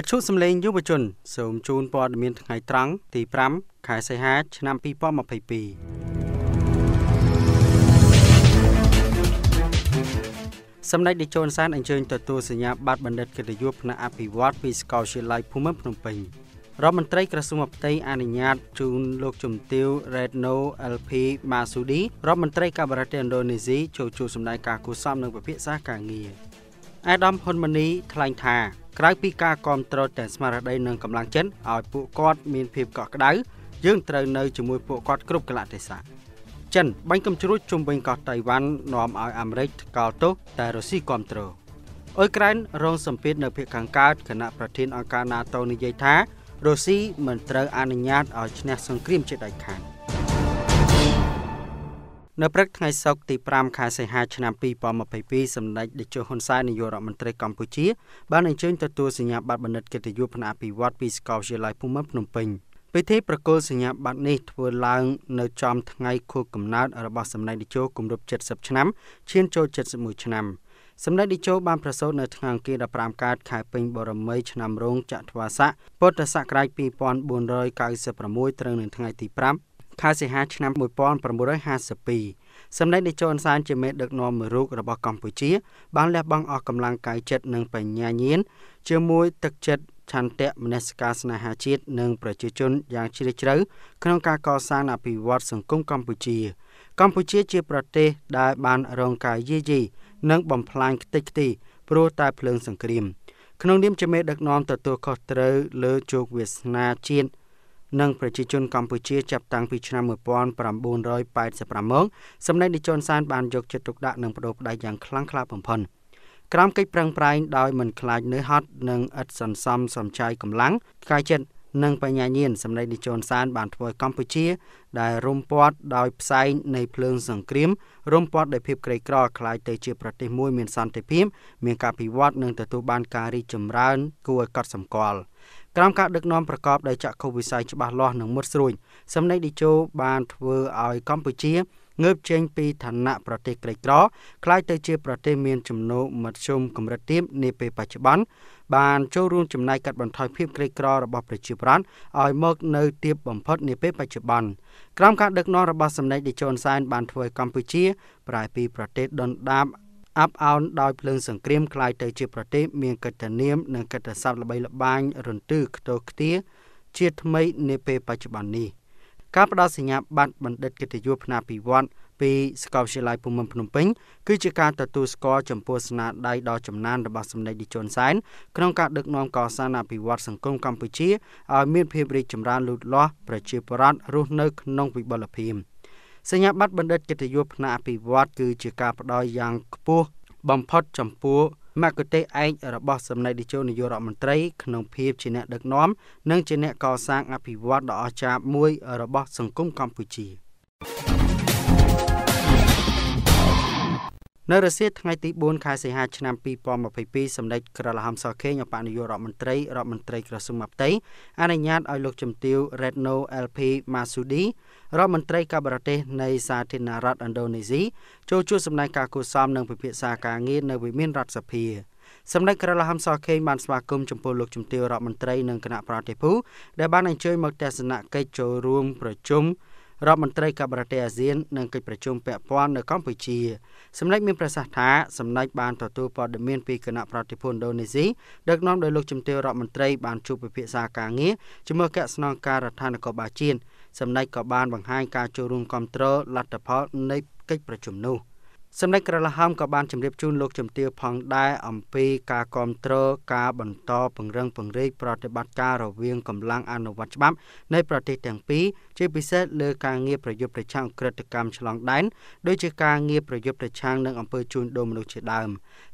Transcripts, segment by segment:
វិទ្យុសំឡេងយុវជន សូមជូនព័ត៌មានថ្ងៃត្រង់ទី5ខែសីហាឆ្នាំ2022សម្ដេចតេជោហ៊ុនសែនអញ្ជើញទទួលសញ្ញាបត្របណ្ឌិតកិត្តិយសផ្នែកអភិវឌ្ឍពីសាកលវិទ្យាល័យភូមិភ្នំពេញរដ្ឋមន្ត្រីក្រសួងអបតីអនុញ្ញាតជូនលោកជំទាវ Redno LP Masudi រដ្ឋមន្ត្រីការបរទេសឥណ្ឌូនេស៊ីចូលជួបសម្ដែងការគូសសមនិងពិភាក្សាការងារអាដាមហ៊ុនម៉ាណីថ្លែងថាក្រៅពីការគ្រប់គ្រងទាំងស្មារតីនិងកម្លាំងចិនឲ្យពួកគាត់មានភាពកក់ក្ដៅយើងត្រូវនៅជាមួយពួកគាត់គ្រប់កលៈទេសៈចិនបាញ់កំជ្រួចជុំវិញកោះតៃវ៉ាន់នាំឲ្យអាមេរិកកោតទោសតែរុស្ស៊ីគ្រប់គ្រងអ៊ុយក្រែនរងសម្ពាធនៅភាគខាងកើតគណៈប្រធានអង្គការ NATO និយាយថារុស្ស៊ីមិនត្រូវអនុញ្ញាតឲ្យឈ្នះសង្គ្រាមជាដាច់ខាត។នៅព្រឹកថ្ងៃសុក្រទី5ខែសីហាឆ្នាំ2022សម្ដេចតេជោហ៊ុនសែននាយករដ្ឋមន្ត្រីកម្ពុជាបានអញ្ជើញទទួលសញ្ញាបត្របណ្ឌិតកិត្តិយសផ្នែកអភិវឌ្ឍពីសាកលវិទ្យាល័យភូមិន្ទភ្នំពេញពិធីប្រគល់សញ្ញាបត្រនេះធ្វើឡើងនៅចំថ្ងៃខួបកំណើតរបស់សម្ដេចតេជោគម្រប់70ឆ្នាំឈានចូល71ឆ្នាំសម្ដេចតេជោបានប្រសូតនៅថ្ងៃអង្គារ15កើតខែពេញបរមីឆ្នាំរោងចក្រវាស័កពុទ្ធសករាជ2496ត្រូវនឹងថ្ងៃទី5ខែសីហាឆ្នាំ1952សម្ដេចនាយកអនសានជាមេដឹកនាំមួយរូបរបស់កម្ពុជាបានលះបង់អស់កម្លាំងកាយចិត្តនិងបញ្ញាញាណជាមួយទឹកចិត្តឆន្ទៈមនសិការស្នេហាជាតិនិងប្រជាជនយ៉ាងជ្រាលជ្រៅក្នុងការកសាងអភិវឌ្ឍសង្គមកម្ពុជាកម្ពុជាជាប្រទេសដែលបានរងការយាយីនិងបំផ្លាញខ្ទេចខ្ទីព្រោះតែភ្លើងសង្គ្រាមក្នុងនាមជាមេដឹកនាំទទួលខុសត្រូវលើជោគវាសនាជាតិនិងប្រជាជនកម្ពុជាចាប់តាំងពីឆ្នាំ1985មកសម្ដេចនាយកហ៊ុនសែនបានយកចិត្តទុកដាក់និងបដូរផ្ដាច់យ៉ាងខ្លាំងក្លាបំផុតក្រមកិច្ចប្រឹងប្រែងដោយមិនខ្លាចនឿយហត់និងឥតសន្សំសំចៃកម្លាំងកាយចិត្តនិងបញ្ញាញាណសម្ដេចនាយកហ៊ុនសែនបានធ្វើកម្ពុជាដែលរំពាត់ដោយផ្សែងនៃភ្លើងសង្គ្រាមរំពាត់ដោយភាពក្រីក្រคล้ายទៅជាប្រទេសមួយមានសន្តិភាពមានការពិវត្តនិងទទួលបានការរីកចម្រើនគួរឲ្យកត់សម្គាល់ក្រោមការដឹកនាំប្រកបដោយចក្ខុវិស័យច្បាស់លាស់និងមុតស្រួចសម្ដេចតេជោបានធ្វើឲ្យកម្ពុជាងើបចេញពីឋានៈប្រទេសក្រីក្រក្លាយទៅជាប្រទេសមានចំណូលមធ្យមកម្រិតទាបនាពេលបច្ចុប្បន្នបានចូលរួមចំណាយកាត់បន្ថយភាពក្រីក្ររបស់ប្រជាប្រដ្ឋឲ្យមក នៅទាបបំផុតនាពេលបច្ចុប្បន្នក្រោមការដឹកនាំរបស់សម្ដេចតេជោហ៊ុនសែនបានធ្វើឲ្យកម្ពុជាប្រែពីប្រទេសដុនដាបអាប់អោនដោយភ្លើងសង្គ្រាមคล้ายទៅជាប្រទេសមានកិត្តិនាមនិងកិត្តិស័ព្ទល្បីល្បាញរន្ទឺខ្ទោខ្ទាជាថ្មីនាពេលបច្ចុប្បន្ននេះការផ្ដល់សញ្ញាបត្របណ្ឌិតកិត្តិយសផ្នែកពិវត្តពីសាកលវិទ្យាល័យភូមិន្ទភ្នំពេញគឺជាការទទួលស្គាល់ចំពោះស្នាដៃដ៏ចំណានរបស់សម្ដេចឌីជុនសែនក្នុងការដឹកនាំកសាងអភិវឌ្ឍសង្គមកម្ពុជាឲ្យមានភាពរីកចម្រើនលូតលាស់ប្រជាពលរដ្ឋរស់នៅក្នុងវិបលភាព។សញ្ញាបត្របណ្ឌិតកិត្តិយសផ្នែកអភិវឌ្ឍគឺជាការផ្ដល់យ៉ាងខ្ពស់បំផុតចំពោះមគ្គុទ្ទេសក៍ឯករបស់សម្ដេចនាយកនាយករដ្ឋមន្ត្រីក្នុងភាពជាអ្នកដឹកនាំនិងជាអ្នកកសាងអភិវឌ្ឍដ៏អស្ចារ្យមួយរបស់ សង្គមកម្ពុជា។នៅរសៀលថ្ងៃទី4ខែសីហាឆ្នាំ2022សម្ដេចក្រឡាហំសខេងអបនយោរដ្ឋមន្ត្រីរដ្ឋមន្ត្រីក្រសួងមហាផ្ទៃអនុញ្ញាតឲ្យលោកជំទាវ Retno LP Masudi រដ្ឋមន្ត្រីការបរទេសនៃសាធារណរដ្ឋឥណ្ឌូនេស៊ីចូលជួយសម្ដែងការគូសមនិងពិភាក្សាការងារនៅវិមានរដ្ឋសភាសម្ដេចក្រឡាហំសខេងបានស្វាគមន៍ចំពោះលោកជំទាវរដ្ឋមន្ត្រីនិងគណៈប្រតិភូដែលបានអញ្ជើញមកទស្សនកិច្ចចូលរួមប្រជុំរដ្ឋមន្ត្រីការបរទេសអាស៊ាននិងកិច្ចប្រជុំពាក់ព័ន្ធនៅកម្ពុជាសម្ដេចមានប្រសាសន៍ថាសម្ដេចបានទទួលព័ត៌មានពីគណៈប្រតិភូឥណ្ឌូនេស៊ីដឹកនាំដោយលោកជំទាវរដ្ឋមន្ត្រី បានជួបពិភាក្សាការងារជាមួយគណៈស្នងការរដ្ឋាភិបាលជាតិសម្ដេចក៏បានបង្ហាញការចូលរួមគ្រប់គ្រងលទ្ធផលនៃកិច្ចប្រជុំនោះ។សម្ដេចក្រឡាហោមក៏បានជម្រាបជូនលោកជំទាវផងដែរអំពីការគ្រប់គ្រងការបន្តពង្រឹងពង្រីកប្រតិបត្តិការរវាងកម្លាំងអនុវត្តច្បាប់នៃប្រទេសទាំងពីរជាពិសេសលើការងារប្រយុទ្ធប្រឆាំងក្រិតកម្មឆ្លងដែនដូចជាការងារប្រយុទ្ធប្រឆាំងនឹងអំពើជួញដូរមនុស្សជាដើម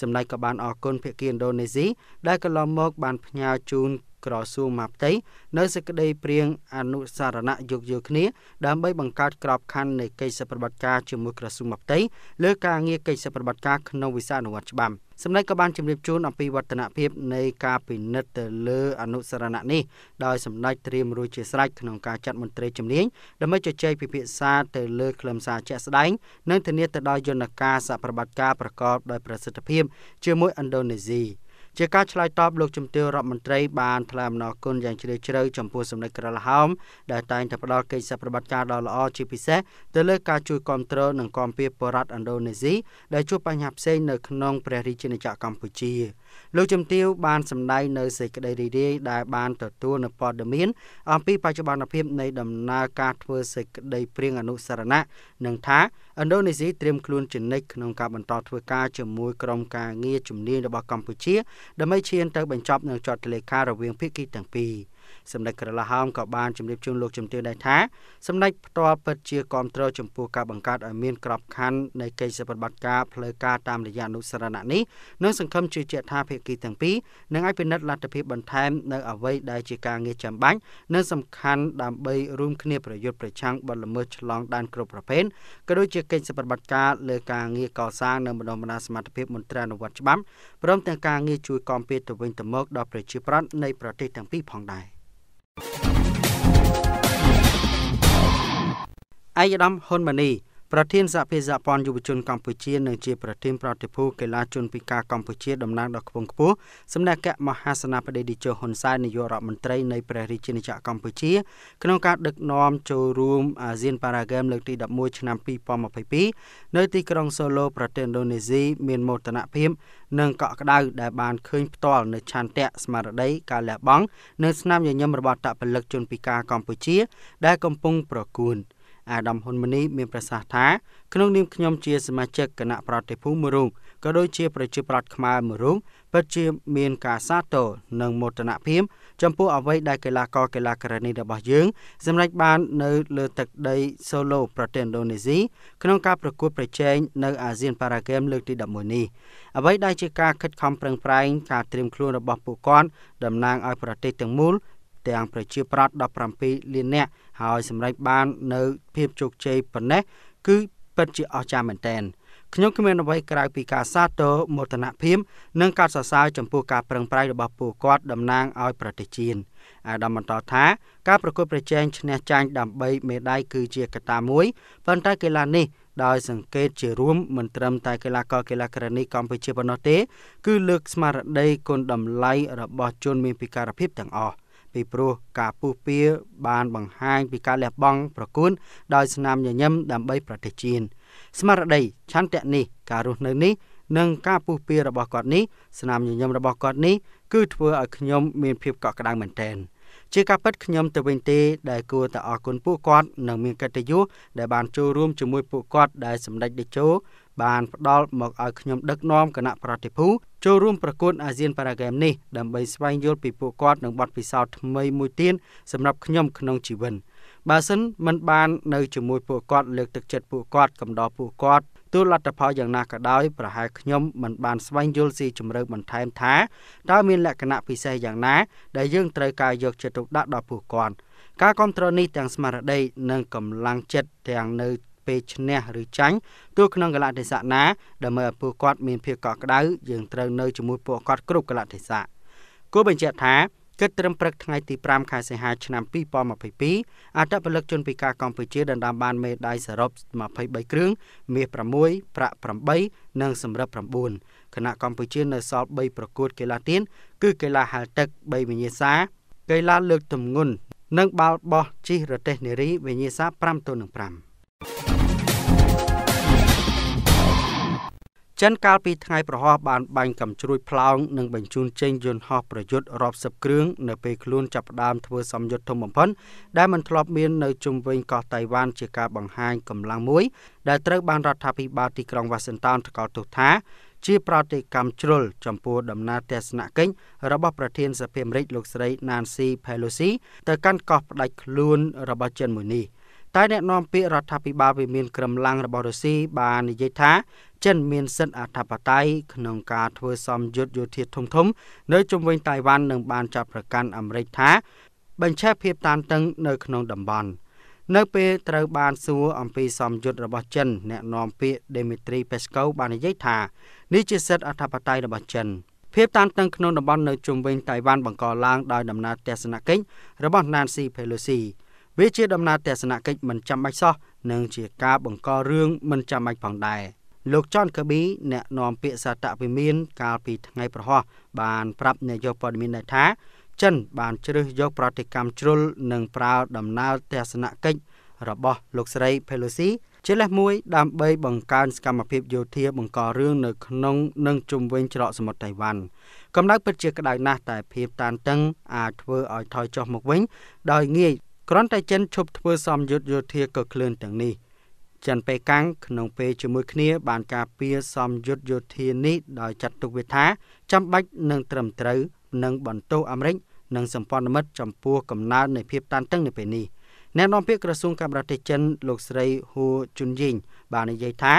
សម្ដេចក៏បានអរគុណភាគីឥណ្ឌូនេស៊ីដែលកន្លងមកបានផ្ញើជូនក្រសួងមកផ្ទៃនៅសេចក្តីព្រៀងអនុសារណៈយោគយល់គ្នាដើម្បីបង្កើតក្របខ័ណ្ឌនៃកិច្ចសហប្រតិបត្តិការជាមួយក្រសួងមកផ្ទៃលើការងារកិច្ចសហប្រតិបត្តិការក្នុងវិស័យអនុវត្តច្បាប់សម្ដេចក៏បានជម្រាបជូនអំពីវឌ្ឍនភាពនៃការពិនិត្យទៅលើអនុសារណៈនេះដោយសម្ដេចត្រៀមរួចជាស្រេចក្នុងការចាត់មន្ត្រីជំនាញដើម្បីជជែកពិភាក្សាទៅលើខ្លឹមសារជាក់ស្ដែងនិងធានាទៅដល់យន្តការសហប្រតិបត្តិការប្រកបដោយប្រសិទ្ធភាពជាមួយឥណ្ឌូនេស៊ី។ជាការឆ្លើយតបលោកជំទាវរដ្ឋមន្ត្រីបានថ្លែងអំណរគុណយ៉ាងជ្រាលជ្រៅចំពោះសម្ដេចក្រឡហោមដែលតែងតែផ្ដល់កិច្ចសហប្រតិបត្តិការដ៏ល្អជាពិសេសទៅលើការជួយគ្រប់គ្រងនិងគាំពារបរដ្ឋឥណ្ឌូនេស៊ីដែលជួបបញ្ហាផ្សេងនៅក្នុងព្រះរាជាណាចក្រកម្ពុជា។លោកជំទាវបានសម្ដែងនៅសេចក្តីរីរាយដែលបានទទួលនៅព័ត៌មានអំពីបច្ចុប្បន្នភាពនៃដំណើរការធ្វើសេចក្តីព្រៀងអនុស្សរណៈនិងថាឥណ្ឌូនេស៊ីត្រៀមខ្លួនជានិច្ចក្នុងការបន្តធ្វើការជាមួយក្រុមការងារជំនាញរបស់កម្ពុជាដើម្បីឈានទៅបញ្ចប់នៅចតលេខារវាងភាគីទាំងពីរ។សម្ដេចក្រឡាហោមក៏បានជម្រាបជូនលោកជំទាវដែរថាសម្ដេចផ្ទាល់ពិតជាគ្រប់គ្រងចំពោះការបង្កើតឲ្យមានក្របខ័ណ្ឌនៃកិច្ចប្រតិបត្តិការផ្លូវការតាមរយៈអនុសារណៈនេះនិងសង្ឃឹមជឿជាក់ថាភាគីទាំងពីរនឹងឲ្យពិនិត្យលទ្ធភាពបន្ថែមនៅអ្វីដែលជាការងារចាំបាច់និងសំខាន់ដើម្បីរួមគ្នាប្រយុទ្ធប្រឆាំងបទល្មើសឆ្លងដែនគ្រប់ប្រភេទក៏ដូចជាកិច្ចប្រតិបត្តិការលើការងារកសាងនិងបណ្ដុះបណ្ដាលសមត្ថភាពមន្ត្រានុវត្តច្បាប់ព្រមទាំងការងារជួយគាំពារទៅវិញទៅមកដល់ប្រជាប្រដ្ឋនៃប្រទេសទាំងពីរផងដែរ។ Ai Adam Honmani, ប្រធានសហភាពសហព័ន្ធយុវជនកម្ពុជានិងជាប្រធានប្រតិភូកីឡាជនពិការកម្ពុជាតំណាងដល់ខ្ពងខ្ពស់សម្ដេចកមហាសេនាបតីតេជោហ៊ុនសែននាយករដ្ឋមន្ត្រីនៃព្រះរាជាណាចក្រកម្ពុជាក្នុងការដឹកនាំចូលរួមអាស៊ានប៉ារ៉ាហ្គេមលើកទី11ឆ្នាំ2022នៅទីក្រុងសូឡូប្រទេសឥណ្ឌូនេស៊ីមានមោទនភាពនិងកក់ក្ដៅដែលបានឃើញផ្ទាល់នៅឆន្ទៈស្មារតីការលះបង់នៅស្នាមញញឹមរបស់តពលិកជនពិការកម្ពុជាដែលកំពុងប្រគួន។អាដាមហ៊ុនម៉ាណីមានប្រសាសន៍ថាក្នុងនាមខ្ញុំជាសមាជិកគណៈប្រតិភូមួយរូបក៏ដូចជាប្រជាប្រដ្ឋខ្មែរមួយរូបពិតជាមានការសាទរនិងមោទនភាពចំពោះអ្វីដែលកីឡាករ កីឡាករនីរបស់យើងសម្រេចបាន នៅលើទឹកដីសូឡូប្រទេសឥណ្ឌូនេស៊ីក្នុងការប្រកួតប្រជែងនៅ អាស៊ានប៉ារ៉ាហ្គេមលើកទី11នេះអ្វីដែលជាការខិតខំប្រឹងប្រែងការត្រៀមខ្លួនរបស់ពួកគាត់តំណាងឲ្យប្រទេសទាំងមូល ទាំងប្រជា ប្រដ្ឋ17លាននាក់ហើយសម្រេចបាន នៅភាពជោគជ័យប៉ុណ្ណេះគឺពិតជាអស្ចារ្យមែនទែនខ្ញុំគ្មានអ្វីក្រៅពីការសាទរមោទនភាពនិងការសរសើរចំពោះការប្រឹងប្រែងរបស់ពួកគាត់តំណាងឲ្យប្រទេសជាតិអាដាមបន្តថាការប្រកួតប្រជែងឈ្នះចាញ់ដើម្បីមេដាយគឺជាកត្តាមួយប៉ុន្តែកីឡានេះដោយសង្កេតជារួមមិនត្រឹមតែកីឡាករកីឡាករនីកម្ពុជាប៉ុណ្ណោះទេគឺលើកស្មារតីគុណតម្លៃរបស់ ជនមានពិការភាពទាំងអស់។ពីព្រោះការពុះពៀបានបង្ហាញពីការលះបង់ប្រគួនដោយស្នាមញញឹមដើម្បីប្រទេសជាតិស្មារតីឆន្ទៈនេះការរស់នៅនេះនិងការពុះពៀរបស់គាត់នេះស្នាមញញឹមរបស់គាត់នេះគឺធ្វើឲ្យខ្ញុំមានភាពកក់ក្ដៅមែនទែនជាការពិតខ្ញុំទៅវិញទេដែលគួរតែអរគុណពួកគាត់និងមានកិត្តិយសដែលបានចូលរួមជាមួយពួកគាត់ដែលសម្ដេចតេជោបានផ្ដល់មកឲ្យខ្ញុំដឹកនាំគណៈប្រតិភូចូលរួមប្រកួតអាស៊ានប៉ារ៉ាហ្គេមនេះដើម្បីស្វែងយល់ពីពួកគាត់និងបទពិសោធន៍ថ្មីមួយទៀតសម្រាប់ខ្ញុំក្នុងជីវិតបើសិនមិន បាននៅជាមួយពួកគាត់លើកទឹកចិត្តពួកគាត់កំដរពួកគាត់ទូលទ្ធផលយ៉ាងណាក៏ដោយប្រហែលខ្ញុំមិនបានស្វែងយល់ស៊ីជម្រៅបន្ថែមថាតើមានលក្ខណៈពិសេសយ៉ាងណា ដែលយើងត្រូវការយកចិត្តទុកដាក់ដល់ពួកគាត់ ការគ្រប់គ្រងនេះទាំងស្មារតីនិងកម្លាំងចិត្តទាំងនៅពេលឈ្នះឬចាញ់ទោះក្នុងកលៈទេសៈណាដើម្បីឲ្យពួកគាត់មានភាពកក់ក្ដៅយើងត្រូវនៅជាមួយពួកគាត់គ្រប់កលៈទេសៈគូបញ្ជាក់ថាគិតត្រឹមព្រឹកថ្ងៃទី5ខែសីហាឆ្នាំ2022អតពលិកជនពិការកម្ពុជាដណ្ដើមបានមេដាយសរុប23គ្រឿងមាស6ប្រាក់8និងសំរឹប9គណៈកម្ពុជានៅសល់3ប្រកួតកីឡាទៀតគឺកីឡាហាលទឹក3វិញ្ញាសា កីឡាលើកទម្ងន់និងបាល់បោះជិះរទេះនារីវិញ្ញាសា5ទល់នឹង5ចិនកាលពីថ្ងៃប្រហោះបានបាញ់កំជ្រួចផ្លោងនិងបញ្ជូនចេញយន្តហោះប្រយុទ្ធរាប់សិបគ្រឿងនៅពេលខ្លួនចាប់ផ្ដើមធ្វើសម្យុទ្ធធំបំផុតដែលមិនធ្លាប់មាននៅជុំវិញកោះតៃវ៉ាន់ជាការបង្ហាញកម្លាំងមួយដែលត្រូវបានរដ្ឋាភិបាលទីក្រុងវ៉ាស៊ីនតោនថ្កោលទោសថាជាប្រតិកម្មជ្រុលចំពោះដំណើរទស្សនកិច្ចរបស់ប្រធានសភាអាមេរិកលោកស្រី Nancy Pelosi ទៅកាន់កោះផ្ដាច់ខ្លួនរបស់ចិនមួយនេះ។តែអ្នកនាំពាក្យរដ្ឋាភិបាលវិមានក្រមឡាំងរបស់រុស្ស៊ីបាននិយាយថាចិនមានសិទ្ធិអធិបតេយ្យក្នុងការធ្វើសម្ពយុទ្ធយោធាធំធំ នៅជុំវិញតៃវ៉ាន់និងបានចាប់ប្រកាន់អាមេរិកថា បញ្ឆេះភាពតានតឹងនៅក្នុងតំបន់នៅ ពេលត្រូវបាន សួរអំពីសម្ពយុទ្ធរបស់ចិនអ្នកនាំពាក្យ Dmitry Peskov បាននិយាយថានេះជាសិទ្ធិអធិបតេយ្យរបស់ចិនភាពតានតឹងក្នុងតំបន់នៅជុំវិញតៃវ៉ាន់បង្កឡើងដោយដំណើរទស្សនកិច្ចរបស់ Nancy Pelosi វាជាដំណើរទស្សនកិច្ចមិនចាំបាច់សោះនិងជាការបង្ករឿងមិនចាំបាច់ផងដែរ។លោកចនកាប៊ីអ្នកនាំពាក្យសាតវិមាន កាលពីថ្ងៃ ប្រហោះបានប្រាប់អ្នកយកព័ត៌មានថាចិន បានជ្រើសយកប្រតិកម្មជ្រុលនិងប្រើដំណើរទស្សនកិច្ចរបស់ លោកស្រី Pelosi ជាលេសមួយដើម្បីបង្កើនសកម្មភាពយោធាបង្ករឿងនៅក្នុង និងជុំវិញ ច្រកសមុទ្រតៃវ៉ាន់កម្ដៅពិតជា ក្តៅណាស់តែភាពតានតឹង អាចធ្វើឲ្យថយចុះមកវិញដោយងាយគ្រាន់តែចិនឈប់ធ្វើសម្ពយុទ្ធយោធាក៏ឃ្លឿនទាំងនេះ។ចិនប៉េកាំងក្នុងពេលជាមួយគ្នាបានការពារសំយុទ្ធយោធានេះដោយចាត់ទុកវាថាចាំបាច់នឹងត្រឹមត្រូវនឹងបន្ទោសអាមេរិកនិងសម្ព័ន្ធមិត្តចំពោះកំណើននៃភាពតានតឹងនៅពេលនេះអ្នកនាំពាក្យក្រសួងការបរទេសចិនលោកស្រីហួជុនយីងបាននិយាយថា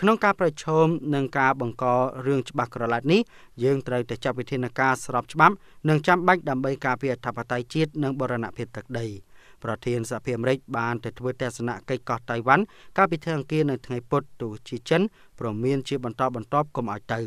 ក្នុងការប្រជុំនឹងការបង្ករឿងច្បាស់ក្រឡាត់នេះយើងត្រូវតែចាត់វិធានការស្របច្បាប់និងចាំបាច់ដើម្បីការពារអធិបតេយ្យជាតិនិងបរណភាពទឹកដី។ប្រធានសហភាពអាមេរិកបានទៅធ្វើទស្សនកិច្ចកោះតៃវ៉ាន់កាលពីថ្ងៃអង្គារនៅថ្ងៃពុធទូជាចិនព្រមមានជាបន្តបន្ទាប់កុំឲ្យទៅ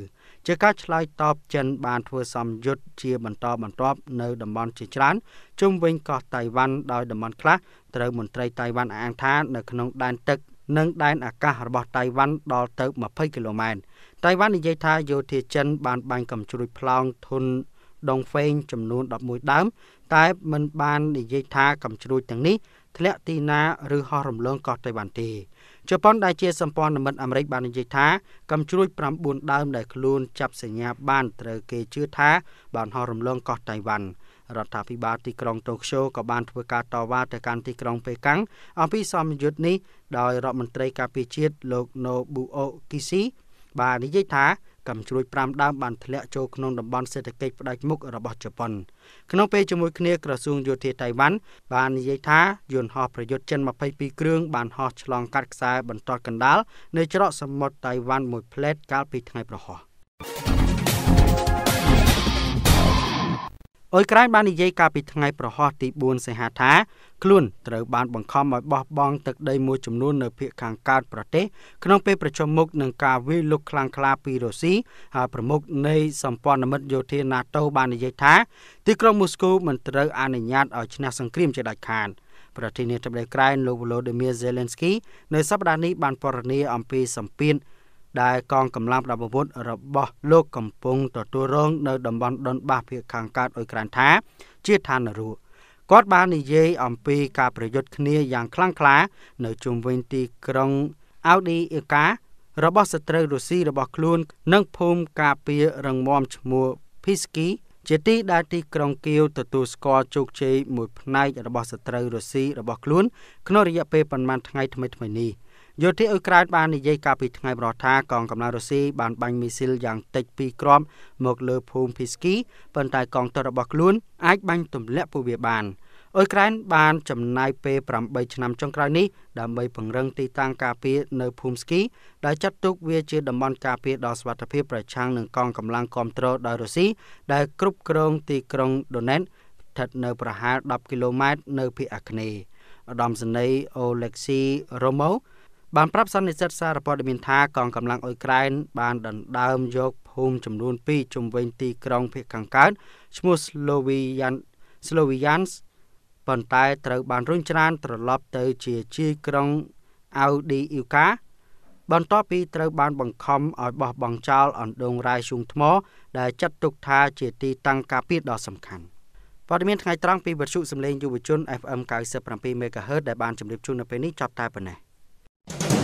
ជាការឆ្លើយតបចិន បានធ្វើសម្ពយុទ្ធជាបន្តបន្ទាប់នៅតំបន់ជាច្រើនជុំវិញ កោះតៃវ៉ាន់ដោយតំបន់ខ្លះត្រូវមន្ត្រីតៃវ៉ាន់អាងថានៅក្នុងដែនទឹក និងដែនអាកាសរបស់តៃវ៉ាន់ដល់ទៅ20គីឡូម៉ែត្រតៃវ៉ាន់និយាយថាយោធាចិន បានបាញ់កំជ្រួចប្លង់ធុនដងហ្វេងចំនួន11ដើមតែមិនបាន និយាយថាកំជ្រួចទាំងនេះធ្លាក់ទីណាឬហោះរំលងកោះតៃវ៉ាន់ទេជប៉ុនដែលជាសម្ព័ន្ធមិត្តអាមេរិកបាននិយាយថាកំជ្រួច9ដើមដែលខ្លួនចាប់សញ្ញាបានត្រូវគេជឿថាបានហោះរំលងកោះតៃវ៉ាន់រដ្ឋាភិបាលទីក្រុងតូក្យូក៏បានធ្វើការតវ៉ាទៅកាន់ទីក្រុងប៉េកាំងអំពីសមយុទ្ធនេះដោយរដ្ឋមន្ត្រីការពារជាតិលោក Nobuo Kishi បាននិយាយថាកំជ្រួយ5ដើមបានធ្លាក់ចូលក្នុងតំបន់សេដ្ឋកិច្ចផ្ដាច់មុខរបស់ជប៉ុនក្នុងពេលជាមួយគ្នាក្រសួងយោធាតៃវ៉ាន់បាននិយាយថាយន្តហោះប្រយុទ្ធចិន22គ្រឿងបានហោះឆ្លងកាត់ខ្សែបន្ទាត់កណ្ដាលនៅច្រកសមុទ្រតៃវ៉ាន់មួយផ្លែតកាលពីថ្ងៃប្រហោះអ៊ុយក្រែនបាននិយាយកាលពីថ្ងៃប្រហោះទី4សីហាថាខ្លួនត្រូវបានបង្ខំឲ្យបោះបង់ទឹកដីមួយចំនួននៅភូមិខាងកើតប្រទេស ក្នុងពេលប្រជុំមុខនឹងការវាយលុកខ្លាំងក្លាពីរុស្ស៊ីហើយប្រមុខនៃសម្ព័ន្ធមិត្តយោធា NATO បាននិយាយថា ទីក្រុងមូស្គូមិនត្រូវអនុញ្ញាតឲ្យឈ្នះសង្គ្រាមជាដាច់ខាតប្រធានាធិបតីក្រែនលោក Volodymyr Zelensky នៅសប្តាហ៍នេះបានពណ៌នាអំពីសម្ពាធដែលកងកម្លាំងប្រដាប់អាវុធរបស់លោកកំពុងទទួលរង នៅតំបន់ដុនបាសភាគខាងកើតអ៊ុយក្រែនថា ជាឋានរੂគាត់បាននិយាយអំពីការប្រយុទ្ធគ្នាយ៉ាងខ្លាំងក្លានៅជុំវិញទីក្រុងអៅឌីអេការបស់សត្រូវរុស្ស៊ីរបស់ខ្លួន និងភូមិការពាររងមមឈ្មោះ Pisky ជាទី ដែលទីក្រុងគៀវទទួលស្គាល់ជោគជ័យមួយផ្នែករបស់សត្រូវរុស្ស៊ីរបស់ខ្លួនក្នុងរយៈពេលប្រមាណថ្ងៃថ្មីៗនេះ។យោធាអ៊ុយក្រែនបាននិយាយកាលពីថ្ងៃប្រហថាកងកម្លាំងរុស្ស៊ីបានបាញ់មីស៊ីលយ៉ាងតិច2គ្រាប់មកលើភូមិភីស្គីប៉ុន្តែកងទ័ពរបស់ខ្លួនអាចបាញ់ទម្លាក់ពួកវាបានអ៊ុយក្រែនបានចំណាយពេល8ឆ្នាំចុងក្រោយនេះដើម្បីពង្រឹងទីតាំងការពារនៅភូមិស្គីដែលចាត់ទុកវាជាតំបន់ការពារដ៏សុវត្ថិភាពប្រឆាំងនឹងកងកម្លាំងគ្រប់គ្រងដោយរុស្ស៊ីដែលគ្រប់គ្រងទីក្រុងដូណេតស្ថិតនៅប្រហែល10គីឡូម៉ែត្រនៅភាគអាគ្នេយ៍ឧត្តមសេនីយ៍អូលេកស៊ីរ៉ូម៉ូបានប្រាប់សន្និសីទសារព័ត៌មានថាកងកម្លាំងអ៊ុយក្រែនបានដណ្ដើមយកភូមិចំនួន2ជុំវិញទីក្រុងភាគខាងកើតឈ្មោះ Slovian Sloviansk ប៉ុន្តែត្រូវបានរុញច្រានត្រឡប់ទៅជាជាយក្រុង Audiivka បន្ទាប់ពីត្រូវបានបង្ខំឲ្យបោះបង់ចោលអណ្ដូងរ៉ែឈូងថ្មដែលចាត់ទុកថាជាទីតាំងការពារដ៏សំខាន់ព័ត៌មានថ្ងៃត្រង់ពីវិទ្យុសម្លេងយុវជន FM 97 MHz ដែលបានជម្រាបជូននៅពេលនេះចាប់តែប៉ុណ្ណេះ you